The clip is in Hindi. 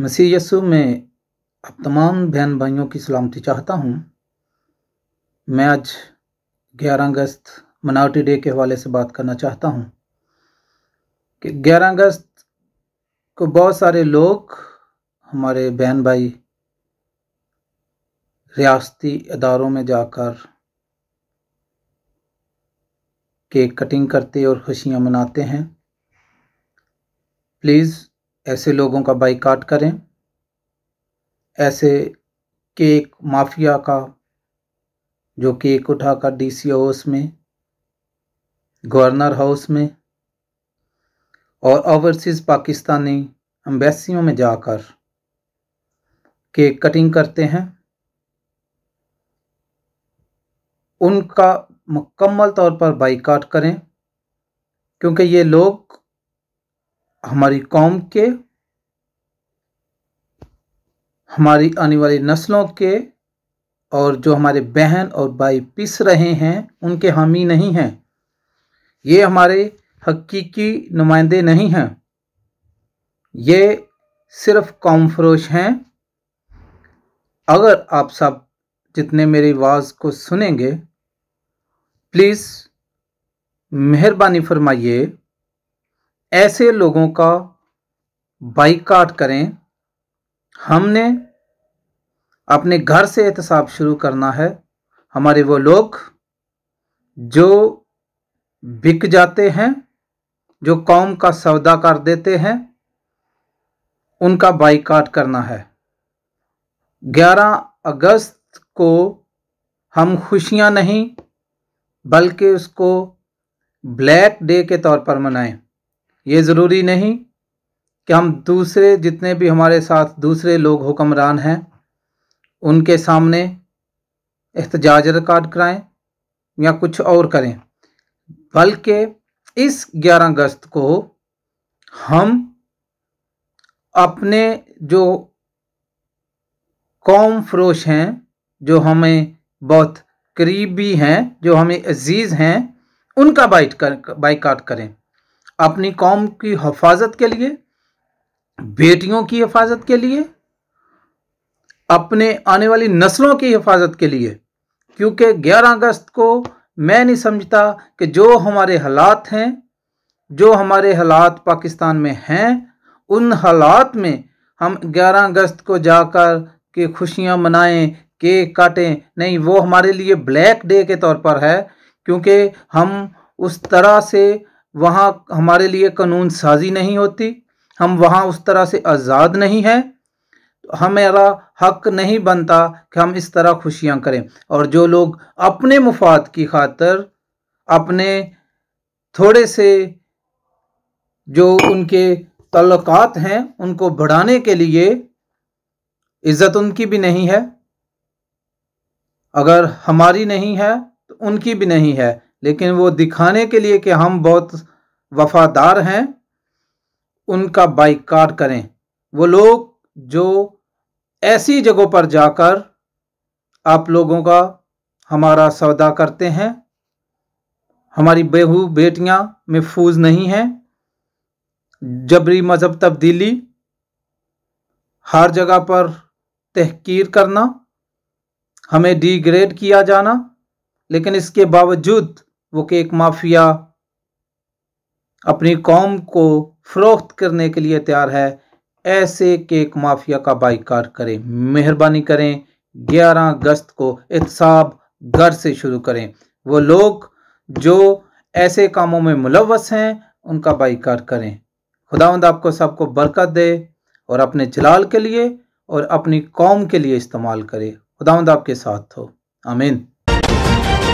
मसीह यसु में आप तमाम बहन भाइयों की सलामती चाहता हूँ मैं आज 11 अगस्त मनावटी डे के हवाले से बात करना चाहता हूँ कि 11 अगस्त को बहुत सारे लोग हमारे बहन भाई रियासती इदारों में जाकर केक कटिंग करते और खुशियाँ मनाते हैं प्लीज़ ऐसे लोगों का बाइकाट करें ऐसे केक माफिया का जो केक उठाकर डीसी हाउस में गवर्नर हाउस में और ओवरसीज़ पाकिस्तानी अम्बेसियों में जाकर केक कटिंग करते हैं उनका मुकम्मल तौर पर बाइकाट करें क्योंकि ये लोग हमारी कौम के हमारी आने वाली नस्लों के और जो हमारे बहन और भाई पिस रहे हैं उनके हामी नहीं हैं ये हमारे हकीकी नुमाइंदे नहीं हैं ये सिर्फ कौम फरोश हैं अगर आप सब जितने मेरी आवाज़ को सुनेंगे प्लीज़ मेहरबानी फरमाइए ऐसे लोगों का बाइकाट करें हमने अपने घर से एहतसाब शुरू करना है हमारे वो लोग जो बिक जाते हैं जो कौम का सौदा कर देते हैं उनका बाइकाट करना है 11 अगस्त को हम खुशियां नहीं बल्कि उसको ब्लैक डे के तौर पर मनाएं ये ज़रूरी नहीं कि हम दूसरे जितने भी हमारे साथ दूसरे लोग हुक्मरान हैं उनके सामने एहतजाज रिकॉर्ड कराएं या कुछ और करें बल्कि इस 11 अगस्त को हम अपने जो कौम फरोश हैं जो हमें बहुत करीबी हैं जो हमें अजीज़ हैं उनका बाइट कर बाइकाट करें अपनी कौम की हफाजत के लिए बेटियों की हिफाजत के लिए अपने आने वाली नस्लों की हिफाजत के लिए क्योंकि 11 अगस्त को मैं नहीं समझता कि जो हमारे हालात हैं जो हमारे हालात पाकिस्तान में हैं उन हालात में हम 11 अगस्त को जाकर के खुशियां मनाएं केक काटें नहीं वो हमारे लिए ब्लैक डे के तौर पर है क्योंकि हम उस तरह से वहाँ हमारे लिए कानून साजी नहीं होती हम वहाँ उस तरह से आज़ाद नहीं हैं तो हमारा हक नहीं बनता कि हम इस तरह खुशियाँ करें और जो लोग अपने मुफाद की खातर अपने थोड़े से जो उनके तल्लक़ात हैं उनको बढ़ाने के लिए इज़्ज़त उनकी भी नहीं है अगर हमारी नहीं है तो उनकी भी नहीं है लेकिन वो दिखाने के लिए कि हम बहुत वफादार हैं उनका बाइकाट करें वो लोग जो ऐसी जगहों पर जाकर आप लोगों का हमारा सौदा करते हैं हमारी बेहू बेटियां महफूज नहीं हैं जबरी मज़हब तब्दीली हर जगह पर तहकीर करना हमें डिग्रेड किया जाना लेकिन इसके बावजूद वो कि एक माफिया अपनी कौम को फ़रोख्त करने के लिए तैयार है ऐसे केक माफिया का बाइकार करें मेहरबानी करें 11 अगस्त को एहतसाब घर से शुरू करें वो लोग जो ऐसे कामों में मुलवस हैं उनका बाइकार करें खुदावंद आपको सबको बरकत दे और अपने जलाल के लिए और अपनी कौम के लिए इस्तेमाल करें खुदावंद आपके साथ हो आमीन